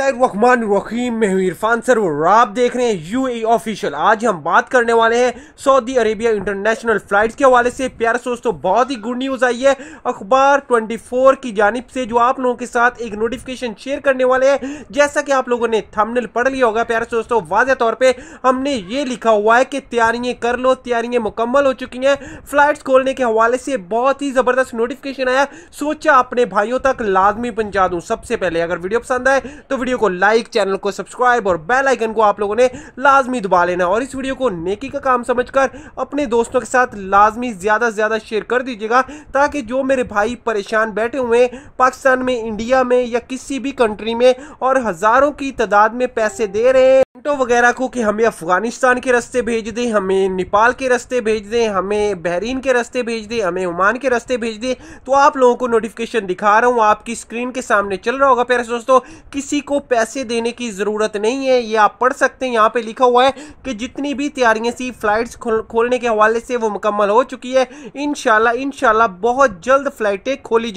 रहीम में हूँ इरफान सर और आप देख रहे हैं यूएई ऑफिशियल e आज हम बात करने वाले हैं सऊदी अरेबिया इंटरनेशनल फ्लाइट्स के हवाले से प्यार दोस्तों बहुत ही गुड न्यूज़ आई है अखबार 24 की जानब से जो आप लोगों के साथ एक नोटिफिकेशन शेयर करने वाले हैं जैसा कि आप लोगों ने थमनल पढ़ लिया होगा प्यार दोस्तों वाजह तौर पर हमने ये लिखा हुआ है कि तैयारियाँ कर लो तैयारियाँ मुकम्मल हो चुकी हैं फ्लाइट्स खोलने के हवाले से बहुत ही ज़बरदस्त नोटिफिकेशन आया सोचा अपने भाइयों तक लाजमी पहुँचा दूँ सबसे पहले अगर वीडियो पसंद आए तो वीडियो को लाइक चैनल को सब्सक्राइब और बेल आइकन को आप लोगों ने लाजमी दबा लेना और इस वीडियो को नेकी का काम समझकर अपने दोस्तों के साथ लाजमी ज़्यादा से ज़्यादा शेयर कर दीजिएगा ताकि जो मेरे भाई परेशान बैठे हुए हैं पाकिस्तान में इंडिया में या किसी भी कंट्री में और हज़ारों की तादाद में पैसे दे रहे हैं भुट्टो वगैरह को कि हमें अफगानिस्तान के रास्ते भेज दें हमें नेपाल के रास्ते भेज दें हमें बहरीन के रास्ते भेज दें हमें ओमान के रास्ते भेज दें तो आप लोगों को नोटिफिकेशन दिखा रहा हूँ आपकी स्क्रीन के सामने चल रहा होगा प्यारे दोस्तों किसी को पैसे देने की ज़रूरत नहीं है ये आप पढ़ सकते हैं यहाँ पर लिखा हुआ है कि जितनी भी तैयारियाँ सी फ्लाइट्स खोलने के हवाले से वो मुकम्मल हो चुकी है इन शह बहुत जल्द फ्लाइटें खोली